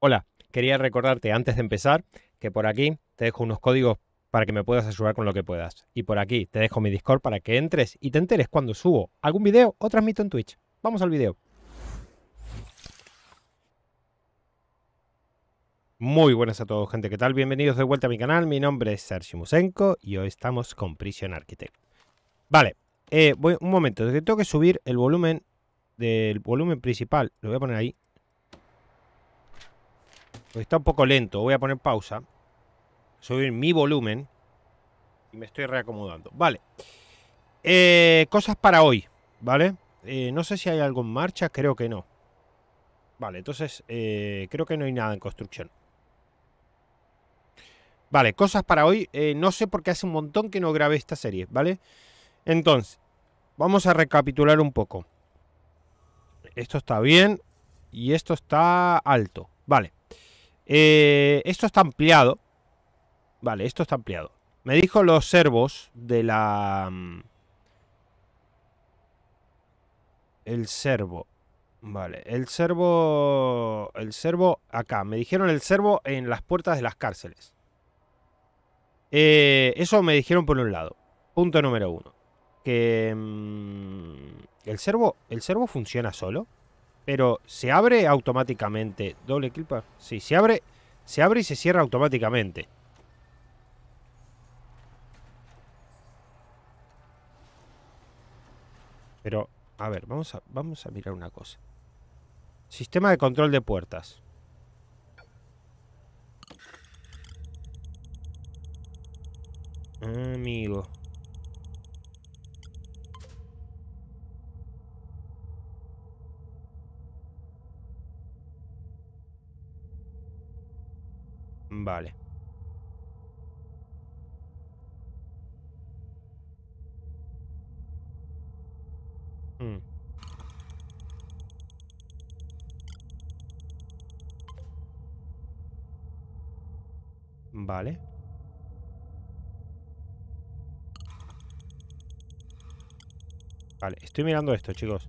Hola, quería recordarte antes de empezar que por aquí te dejo unos códigos para que me puedas ayudar con lo que puedas. Y por aquí te dejo mi Discord para que entres y te enteres cuando subo algún video o transmito en Twitch. Vamos al video. Muy buenas a todos, gente. ¿Qué tal? Bienvenidos de vuelta a mi canal. Mi nombre es Sergio Musenko y hoy estamos con Prison Architect. Vale, eh, voy, un momento. Tengo que subir el volumen del volumen principal. Lo voy a poner ahí está un poco lento, voy a poner pausa, subir mi volumen y me estoy reacomodando. Vale, eh, cosas para hoy, ¿vale? Eh, no sé si hay algo en marcha, creo que no. Vale, entonces eh, creo que no hay nada en construcción. Vale, cosas para hoy. no sé por qué hace un montón que no grabé esta serie, ¿vale? Entonces, vamos a recapitular un poco. Esto está bien y esto está alto, ¿vale? Eh, esto está ampliado. Vale, esto está ampliado. Me dijo los servos de la... Mm, el servo. Vale, el servo... El servo acá. Me dijeron el servo en las puertas de las cárceles. Eh, eso me dijeron por un lado. Punto número uno. Que... Mm, ¿El servo, ¿El servo funciona solo? Pero se abre automáticamente. Doble clipa? Sí, se abre, se abre y se cierra automáticamente. Pero, a ver, vamos a, vamos a mirar una cosa. Sistema de control de puertas. Amigo. Vale. Mm. Vale. Vale, estoy mirando esto, chicos.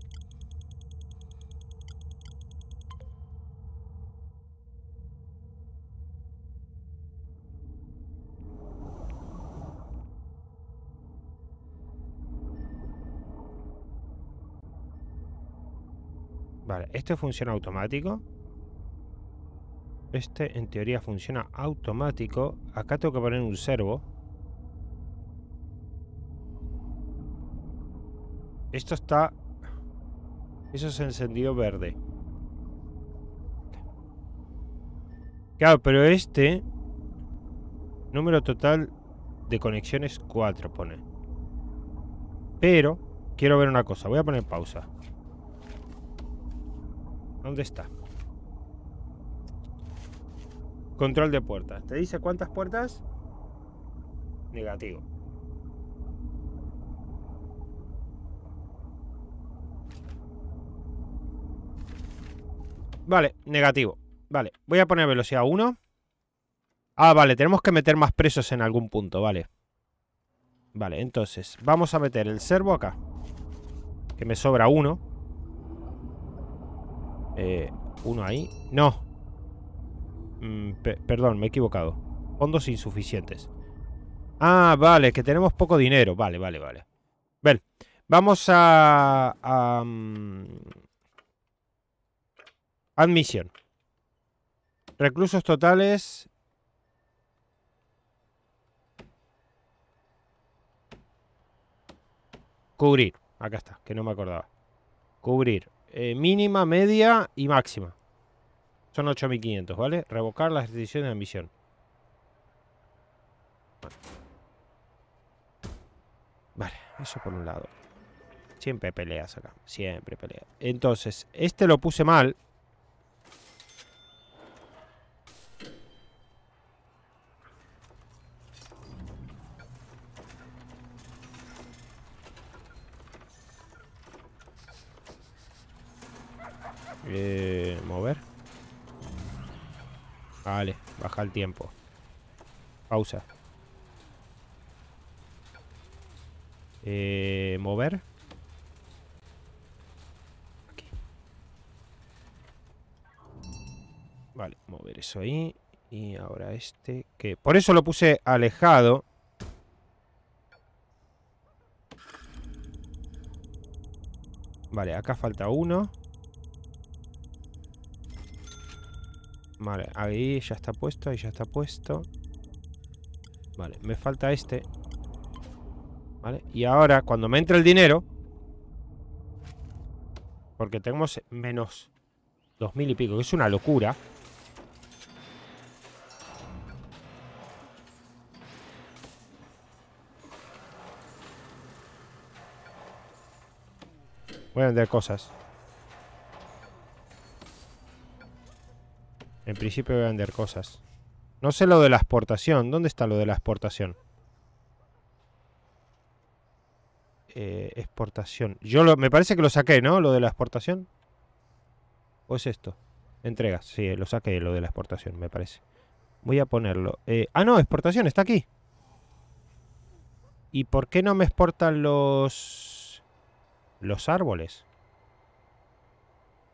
este funciona automático. Este en teoría funciona automático. Acá tengo que poner un servo. Esto está... Eso es encendido verde. Claro, pero este... Número total de conexiones 4 pone. Pero quiero ver una cosa. Voy a poner pausa. ¿Dónde está? Control de puertas. ¿Te dice cuántas puertas? Negativo. Vale, negativo. Vale, voy a poner velocidad 1. Ah, vale, tenemos que meter más presos en algún punto, vale. Vale, entonces, vamos a meter el servo acá. Que me sobra uno. Eh, uno ahí. ¡No! Mm, perdón, me he equivocado. Fondos insuficientes. Ah, vale, que tenemos poco dinero. Vale, vale, vale. vamos a... Mm, admisión. Reclusos totales... Cubrir. Acá está, que no me acordaba. Cubrir. Eh, mínima, media y máxima. Son 8.500, ¿vale? Revocar las decisiones de ambición. vale, eso por un lado. Siempre peleas acá, siempre peleas. Entonces, este lo puse mal, tiempo. Pausa. Eh, mover. Vale, mover eso ahí. Y ahora este que... Por eso lo puse alejado. Vale, acá falta uno. Vale, ahí ya está puesto, ahí ya está puesto. Vale, me falta este. Vale, y ahora cuando me entre el dinero... Porque tenemos menos dos mil y pico, que es una locura. Voy a vender cosas. En principio voy a vender cosas. No sé lo de la exportación. ¿Dónde está lo de la exportación? Eh, exportación. Yo me parece que lo saqué, ¿no? Lo de la exportación. ¿O es esto? Entrega. Sí, lo saqué, lo de la exportación, me parece. Voy a ponerlo. Eh, ah, no, exportación, está aquí. ¿Y por qué no me exportan los... los árboles?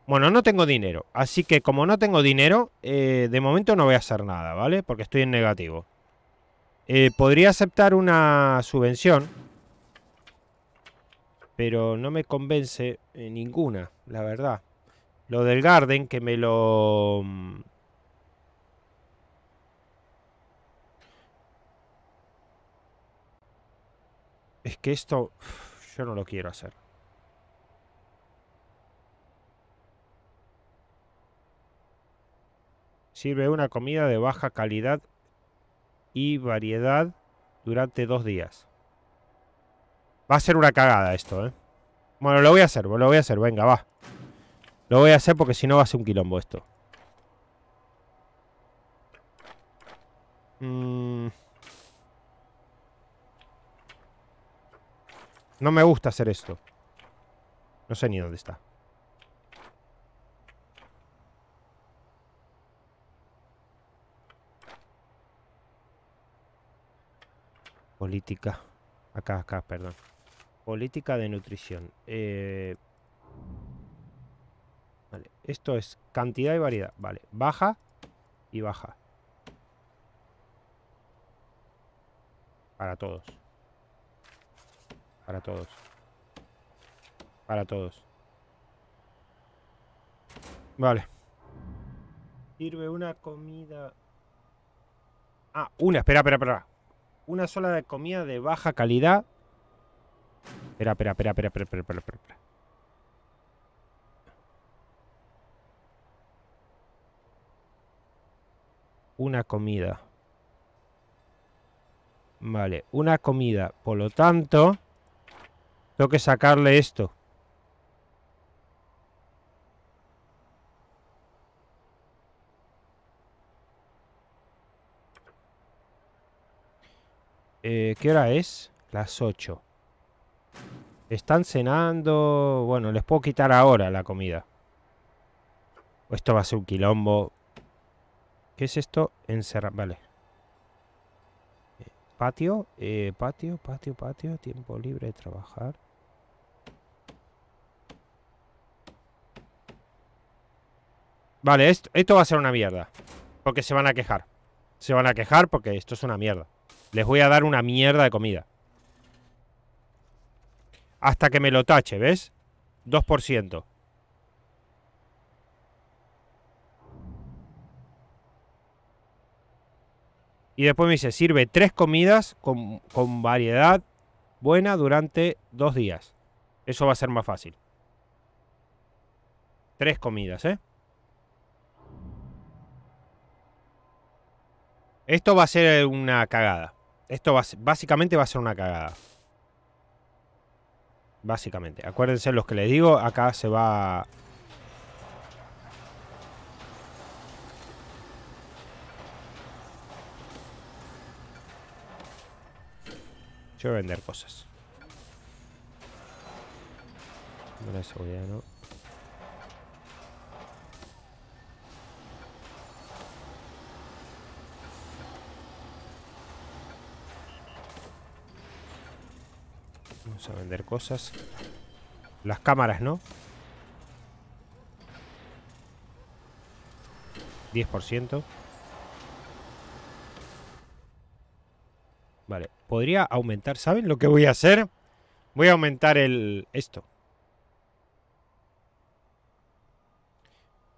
Bueno, no tengo dinero, así que como no tengo dinero, eh, de momento no voy a hacer nada, ¿vale? Porque estoy en negativo. Eh, podría aceptar una subvención, pero no me convence eh, ninguna, la verdad. Lo del Garden, que me lo... Mm, es que esto yo no lo quiero hacer. Sirve una comida de baja calidad y variedad durante dos días. Va a ser una cagada esto, ¿eh? Bueno, lo voy a hacer, lo voy a hacer, venga, va. Lo voy a hacer porque si no va a ser un quilombo esto. Mm. No me gusta hacer esto. No sé ni dónde está. Política. Acá, acá, perdón. Política de nutrición. Eh, vale, esto es cantidad y variedad. Vale, baja y baja. Para todos. Para todos. Para todos. Vale. Sirve una comida... Ah, una, espera, espera, espera una sola de comida de baja calidad. Espera, espera, espera, espera, espera, espera, espera, espera. Una comida. Vale, una comida. Por lo tanto, tengo que sacarle esto. Eh, ¿Qué hora es? Las 8. Están cenando... Bueno, les puedo quitar ahora la comida. Esto va a ser un quilombo. ¿Qué es esto? Encerrar... Vale. Patio, eh, patio, patio, patio. Tiempo libre de trabajar. Vale, esto va a ser una mierda. Porque se van a quejar. Se van a quejar porque esto es una mierda. Les voy a dar una mierda de comida. Hasta que me lo tache, ¿ves? 2%. Y después me dice, sirve tres comidas con, con, variedad buena durante dos días. Eso va a ser más fácil. Tres comidas, ¿eh? Esto va a ser una cagada. Esto básicamente va a ser una cagada. Básicamente. Acuérdense los que les digo. Acá se va... Yo voy a vender cosas. No la seguridad, ¿no? Vamos a vender cosas. Las cámaras, ¿no? 10%. Vale, podría aumentar. ¿Saben lo que voy a hacer? Voy a aumentar el esto.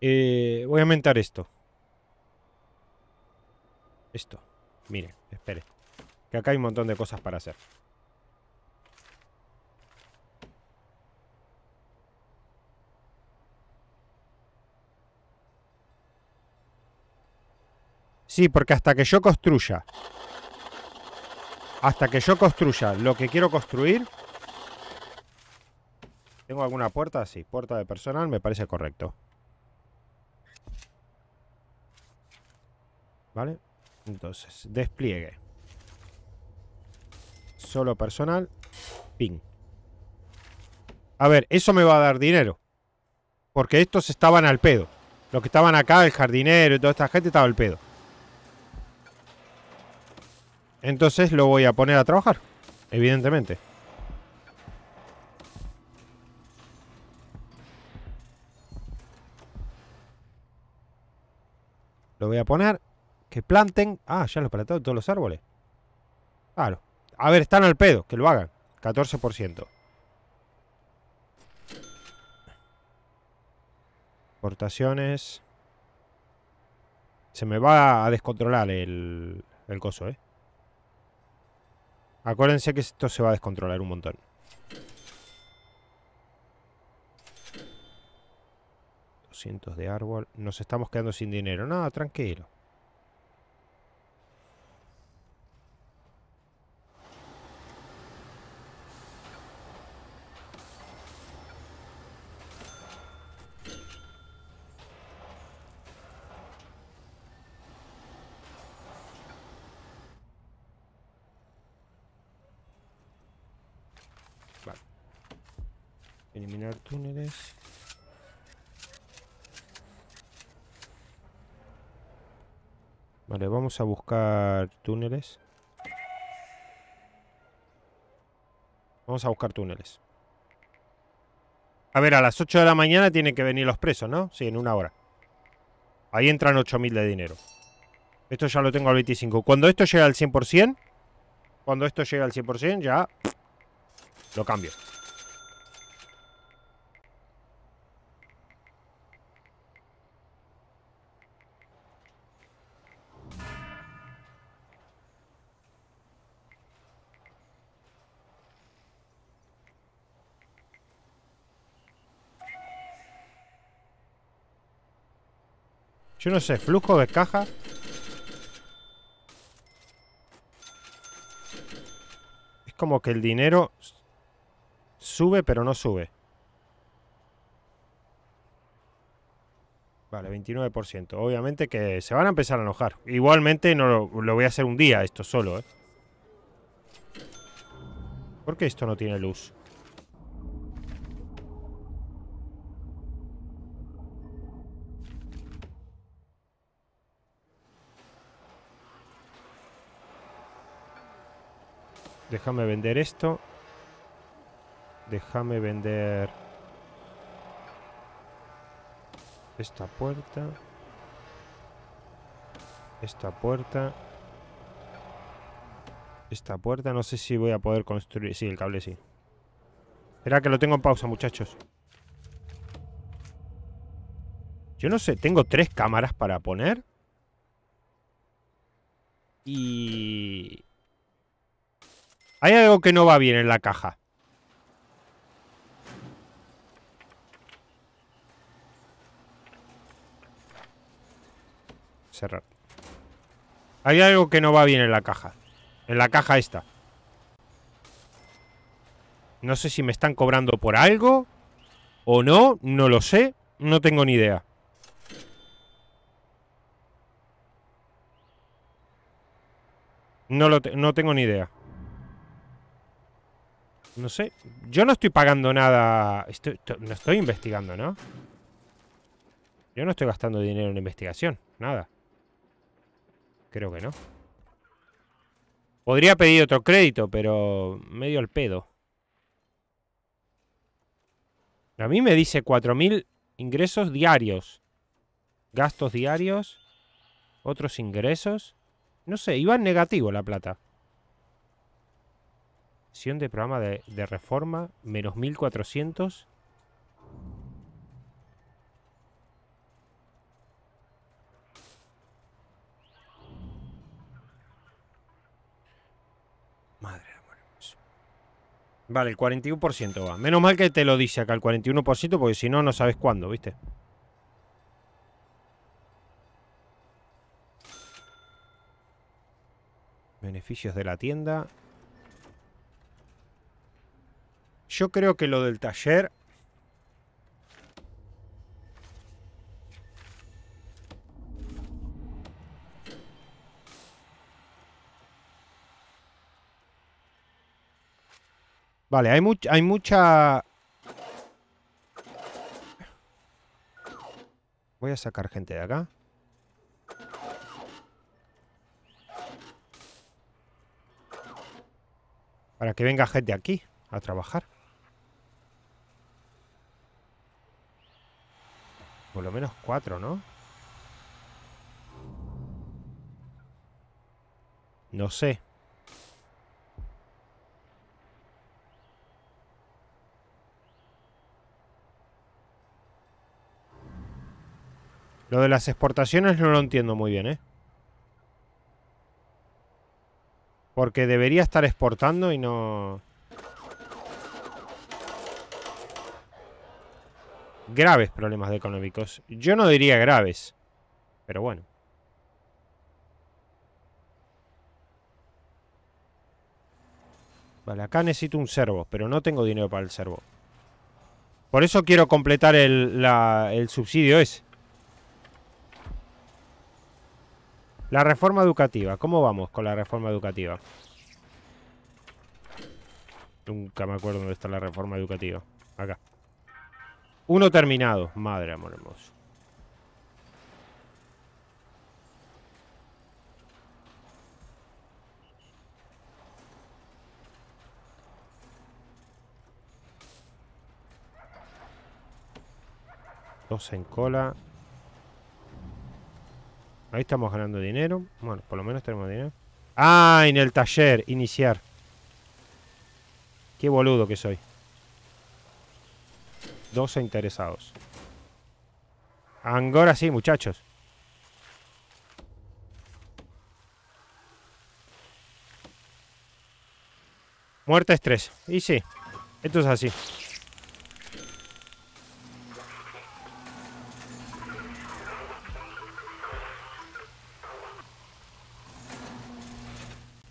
Eh, voy a aumentar esto. Esto. Mire, espere. Que acá hay un montón de cosas para hacer. Sí, porque hasta que yo construya, hasta que yo construya lo que quiero construir, ¿tengo alguna puerta? Sí, puerta de personal me parece correcto. ¿Vale? Entonces, despliegue. Solo personal. Ping. A ver, eso me va a dar dinero. Porque estos estaban al pedo. Los que estaban acá, el jardinero y toda esta gente, estaba al pedo. Entonces lo voy a poner a trabajar, evidentemente. Lo voy a poner, que planten... Ah, ya los plantado todos los árboles. Claro. A ver, están al pedo, que lo hagan. 14%. portaciones Se me va a descontrolar el, el coso, ¿eh? Acuérdense que esto se va a descontrolar un montón. de árbol. Nos estamos quedando sin dinero. Nada, tranquilo. Eliminar túneles. Vale, vamos a buscar túneles. Vamos a buscar túneles. A ver, a las 8 de la mañana tienen que venir los presos, ¿no? Sí, en una hora. Ahí entran 8.000 de dinero. Esto ya lo tengo al 25. Cuando esto llega al 100%, cuando esto llega al 100%, ya lo cambio. no sé, flujo de caja. Es como que el dinero sube, pero no sube. Vale, 29%. Obviamente que se van a empezar a enojar. Igualmente no lo, voy a hacer un día esto solo, ¿eh? ¿Por qué esto no tiene luz? Déjame vender esto. Déjame vender... Esta puerta. Esta puerta. Esta puerta. No sé si voy a poder construir... Sí, el cable sí. Espera que lo tengo en pausa, muchachos. Yo no sé, tengo tres cámaras para poner. Y... Hay algo que no va bien en la caja. Cerrar. Hay algo que no va bien en la caja. En la caja esta. No sé si me están cobrando por algo o no, no lo sé, no tengo ni idea. No, lo no tengo ni idea. No sé. Yo no estoy pagando nada. no estoy investigando, ¿no? Yo no estoy gastando dinero en investigación. Nada. Creo que no. Podría pedir otro crédito, pero medio al pedo. A mí me dice 4.000 ingresos diarios. Gastos diarios. Otros ingresos. No sé, iba en negativo la plata de programa de, de reforma, menos 1400. Madre de amor. Vale, el 41% va. Menos mal que te lo dice acá el 41%, porque si no, no sabes cuándo, ¿viste? Beneficios de la tienda. Yo creo que lo del taller... Vale, hay, hay mucha... Voy a sacar gente de acá. Para que venga gente aquí a trabajar. por lo menos cuatro, ¿no? No sé. Lo de las exportaciones no lo entiendo muy bien, ¿eh? Porque debería estar exportando y no... graves problemas económicos. Yo no diría graves, pero bueno. Vale, acá necesito un servo, pero no tengo dinero para el servo. Por eso quiero completar el, subsidio ese. La reforma educativa. ¿Cómo vamos con la reforma educativa? Nunca me acuerdo dónde está la reforma educativa. Acá. Uno terminado, madre amor hermoso. Dos en cola. Ahí estamos ganando dinero. Bueno, por lo menos tenemos dinero. Ah, en el taller, iniciar. Qué boludo que soy. Dos interesados. Angora sí, muchachos. Muertes estrés Y sí, esto es así.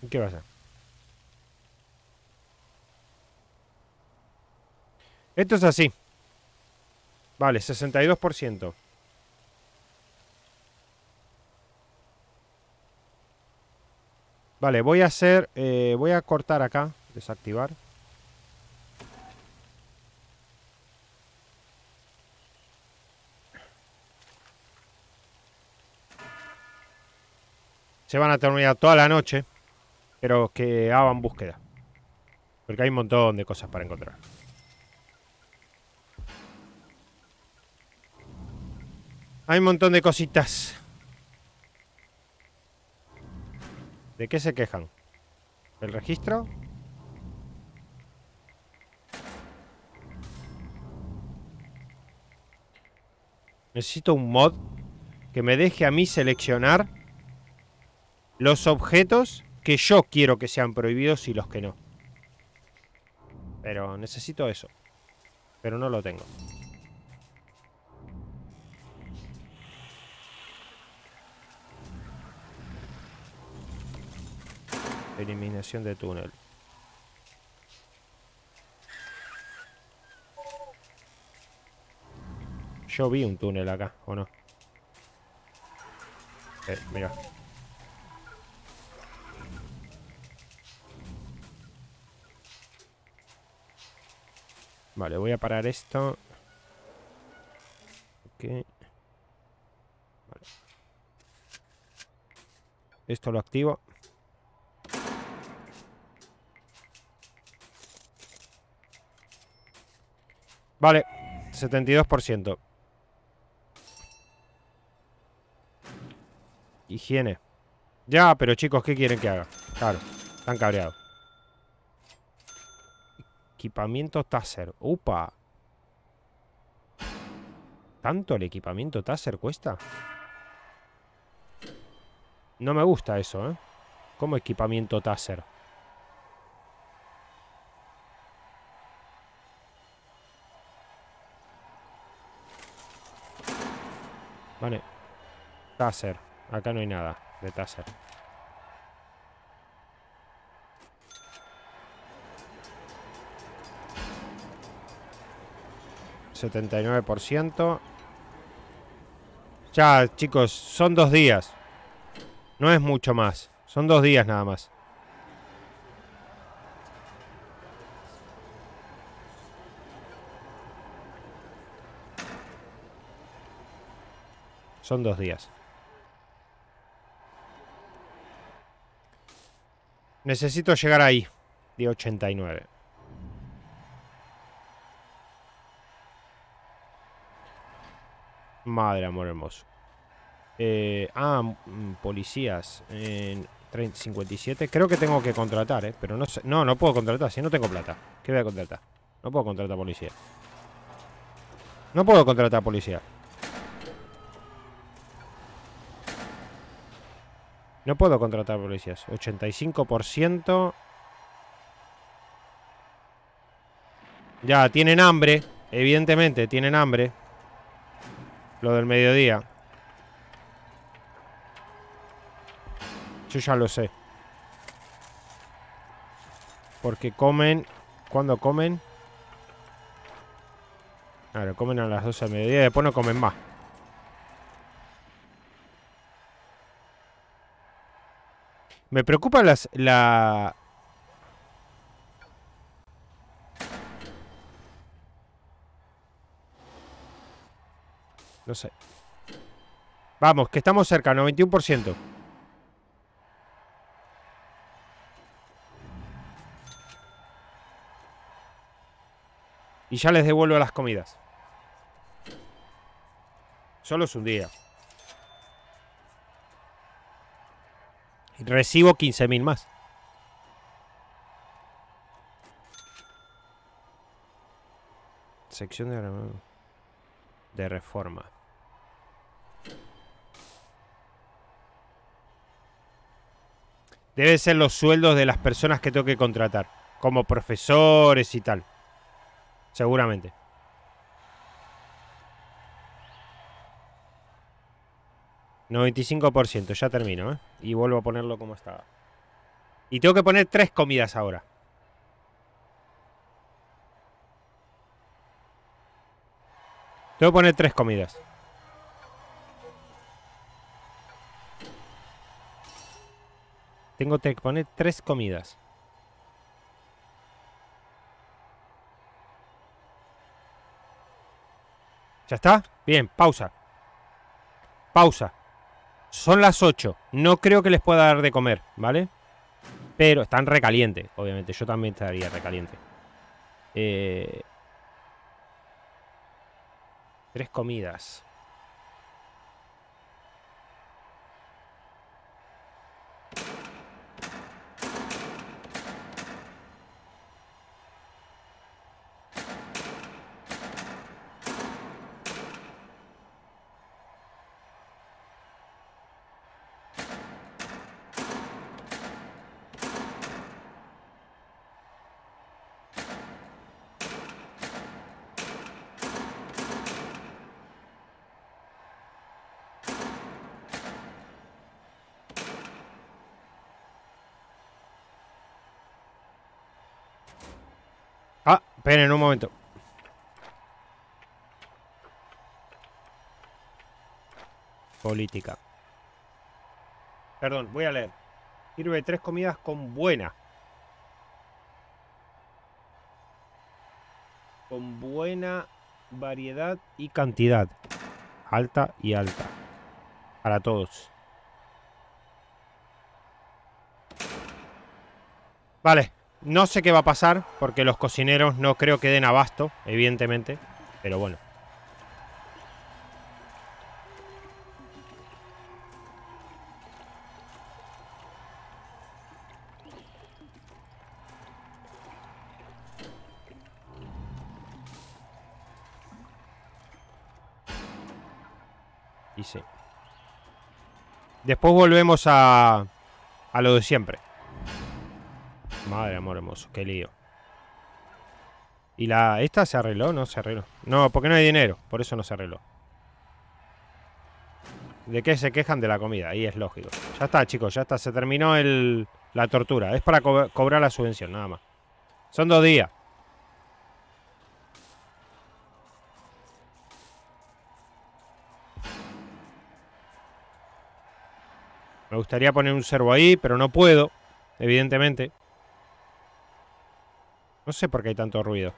qué pasa? Esto es así. Vale, 62%. Vale, voy a hacer... Eh, voy a cortar acá. Desactivar. Se van a terminar toda la noche. Pero que hagan búsqueda. Porque hay un montón de cosas para encontrar. Hay un montón de cositas. ¿De qué se quejan? ¿El registro? Necesito un mod que me deje a mí seleccionar los objetos que yo quiero que sean prohibidos y los que no. Pero necesito eso. Pero no lo tengo. Eliminación de túnel. Yo vi un túnel acá, ¿o no? Eh, mira. Vale, voy a parar esto. Ok. Esto lo activo. Vale, 72%. Higiene. Ya, pero chicos, ¿qué quieren que haga? Claro, están cabreados. Equipamiento Taser. ¡Upa! ¿Tanto el equipamiento Taser cuesta? No me gusta eso, ¿eh? ¿Cómo equipamiento Taser. Taser. Acá no hay nada de Taser. ¿79%? Ya, chicos, son dos días. No es mucho más. Son dos días nada más. Son dos días. Necesito llegar ahí, de 89. Madre amor hermoso. Eh, ah, mm, policías. En 57. Creo que tengo que contratar, ¿eh? Pero no sé. No, no puedo contratar. Si no tengo plata. ¿Qué voy a contratar? No puedo contratar policía. No puedo contratar policía. No puedo contratar policías. 85%. Ya, tienen hambre. Evidentemente, tienen hambre. Lo del mediodía. Yo ya lo sé. Porque comen... ¿Cuándo comen? Claro, comen a las 12 del mediodía y después no comen más. Me preocupa las, la... No sé. Vamos, que estamos cerca, 91%. Y ya les devuelvo las comidas. Solo es un día. Recibo 15.000 más. Sección de, de reforma. Debe ser los sueldos de las personas que tengo que contratar. Como profesores y tal. Seguramente. 95%, ya termino, ¿eh? Y vuelvo a ponerlo como estaba. Y tengo que poner tres comidas ahora. Tengo que poner tres comidas. Tengo que poner tres comidas. ¿Ya está? Bien, pausa. Pausa. Son las 8. No creo que les pueda dar de comer, ¿vale? Pero están recalientes, obviamente. Yo también estaría recaliente. Eh, tres comidas. Esperen un momento. Política. Perdón, voy a leer. Sirve tres comidas con buena. Con buena variedad y cantidad. Alta y alta. Para todos. Vale. No sé qué va a pasar, porque los cocineros no creo que den abasto, evidentemente. Pero bueno. Y sí. Después volvemos a, a lo de siempre. Madre amor hermoso, qué lío. ¿Y la esta se arregló? No se arregló. No, porque no hay dinero. Por eso no se arregló. ¿De qué se quejan? De la comida. Ahí es lógico. Ya está, chicos. Ya está. Se terminó el, la tortura. Es para cobrar la subvención, nada más. Son dos días. Me gustaría poner un servo ahí, pero no puedo, evidentemente. No sé por qué hay tanto ruido.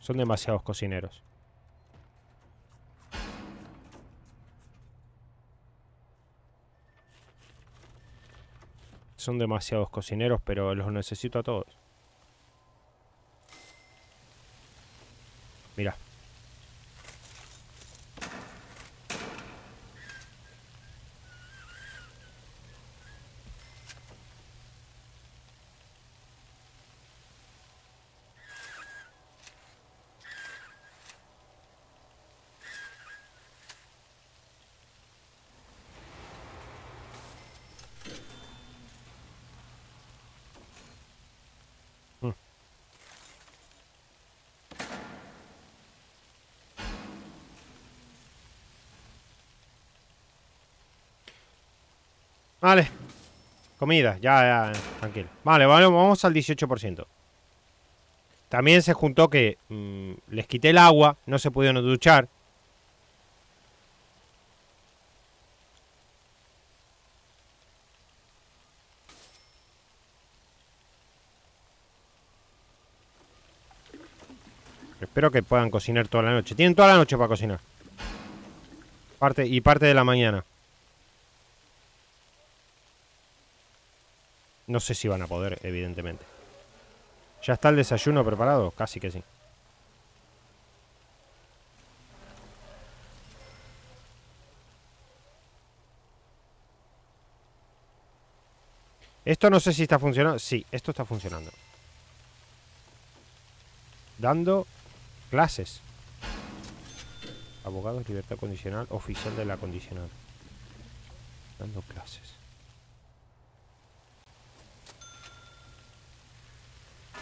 Son demasiados cocineros. son demasiados cocineros, pero los necesito a todos. Mira. Vale. Comida, ya, ya, tranquilo. Vale, vamos al 18%. También se juntó que mm, les quité el agua, no se pudieron duchar. Espero que puedan cocinar toda la noche. Tienen toda la noche para cocinar. Parte, y parte de la mañana. No sé si van a poder, evidentemente. ¿Ya está el desayuno preparado? Casi que sí. Esto no sé si está funcionando. Sí, esto está funcionando. Dando clases. Abogado de libertad condicional, oficial de la condicional. Dando clases.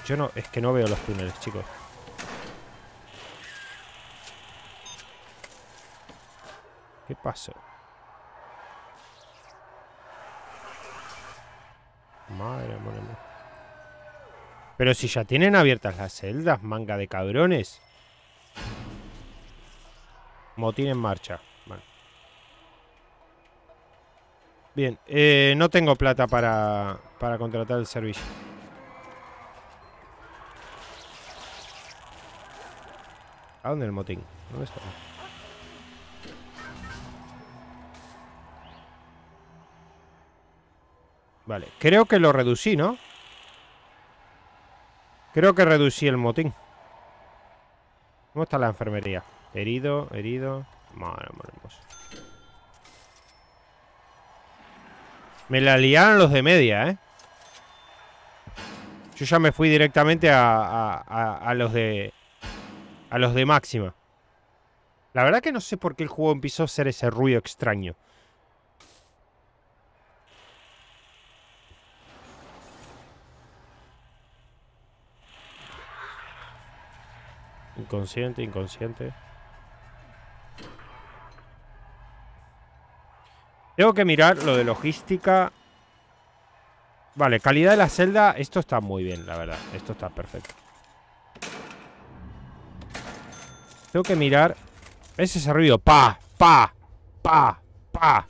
Yo no, es que no veo los túneles, chicos. ¿Qué pasó? Madre mía. Pero si ya tienen abiertas las celdas, manga de cabrones. Motín en marcha. Bien, eh, no tengo plata para, para contratar el servicio. ¿A ah, dónde el motín? ¿Dónde está? Vale, creo que lo reducí, ¿no? Creo que reducí el motín. ¿Cómo está la enfermería? Herido, herido. Madre Me la liaron los de media, ¿eh? Yo ya me fui directamente a los de a los de máxima. La verdad que no sé por qué el juego empezó a hacer ese ruido extraño. Inconsciente, inconsciente. Tengo que mirar lo de logística. Vale, calidad de la celda. Esto está muy bien, la verdad. Esto está perfecto. Tengo que mirar. ¿Ves ese ruido? ¡Pa! ¡Pa! ¡Pa! ¡Pa!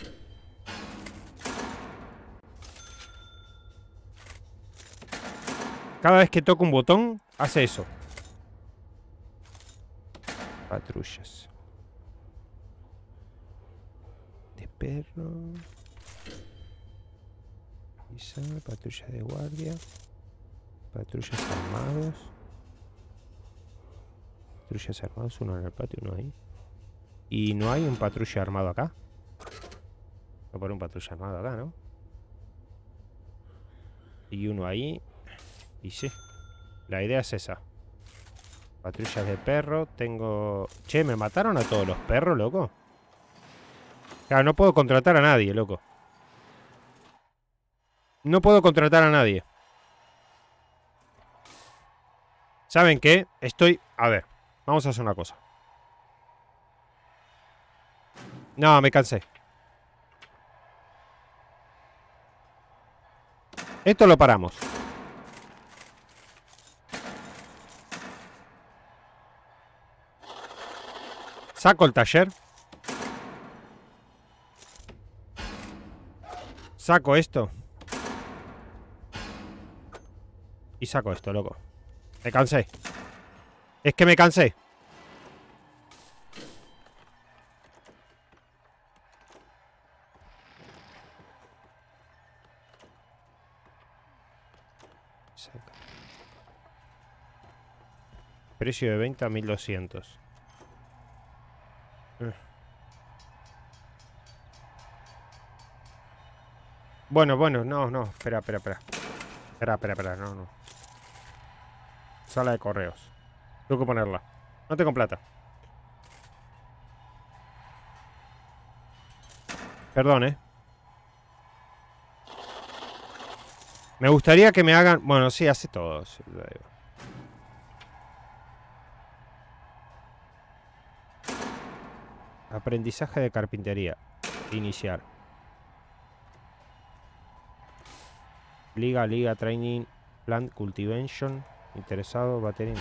Cada vez que toco un botón, hace eso. Patrullas. De perro. patrulla de guardia. Patrullas armados patrullas armadas, uno en el patio, uno ahí. Y no hay un patrulla armado acá. No poner un patrulla armado acá, ¿no? Y uno ahí. Y sí. La idea es esa. Patrullas de perro. Tengo... Che, me mataron a todos los perros, loco. Claro, no puedo contratar a nadie, loco. No puedo contratar a nadie. ¿Saben qué? Estoy... A ver. Vamos a hacer una cosa. No, me cansé. Esto lo paramos. Saco el taller. Saco esto. Y saco esto, loco. Me cansé. Es que me cansé. Precio de mil doscientos. Mm. Bueno, bueno, no, no. Espera, espera, espera. Espera, espera, espera. No, no. Sala de correos. Tengo que ponerla. No tengo plata. Perdón, eh. Me gustaría que me hagan... Bueno, sí, hace todo. Aprendizaje de carpintería. Iniciar. Liga, liga, training, plant cultivation. Interesado, batería.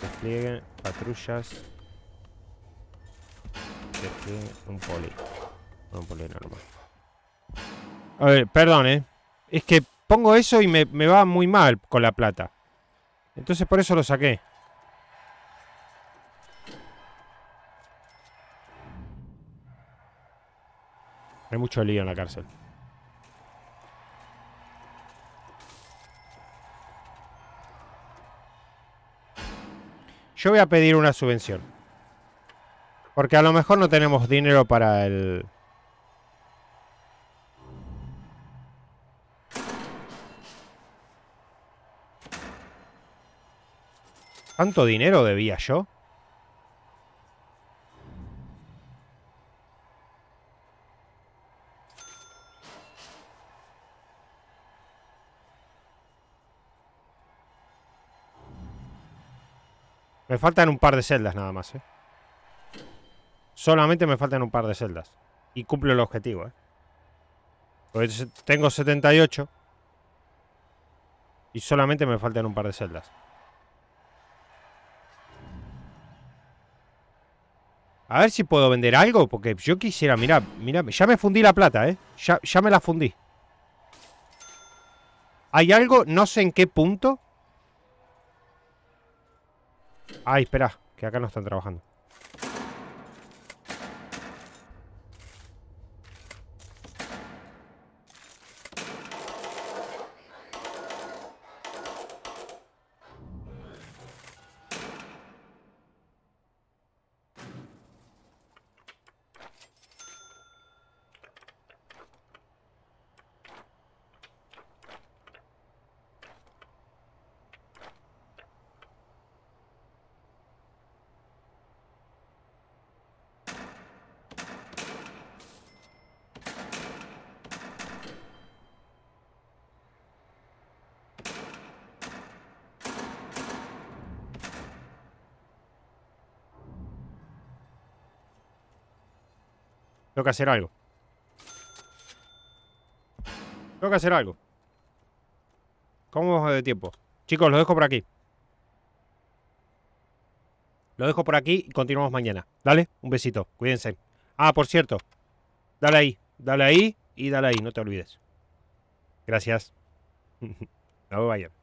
Despliegue patrullas. Despliegue un poli. Un poli normal. A ver, perdón, ¿eh? Es que pongo eso y me, me va muy mal con la plata. Entonces por eso lo saqué. Hay mucho lío en la cárcel. Yo voy a pedir una subvención. Porque a lo mejor no tenemos dinero para el... ¿Cuánto dinero debía yo? Me faltan un par de celdas nada más, ¿eh? Solamente me faltan un par de celdas. Y cumplo el objetivo, ¿eh? Pues tengo 78. Y solamente me faltan un par de celdas. A ver si puedo vender algo, porque yo quisiera... Mira, mira, ya me fundí la plata, ¿eh? Ya, ya me la fundí. Hay algo, no sé en qué punto, Ay, espera, que acá no están trabajando. Tengo que hacer algo. Tengo que hacer algo. ¿Cómo vamos de tiempo? Chicos, lo dejo por aquí. Lo dejo por aquí y continuamos mañana. Dale, un besito. Cuídense. Ah, por cierto. Dale ahí. Dale ahí y dale ahí. No te olvides. Gracias. no vayan.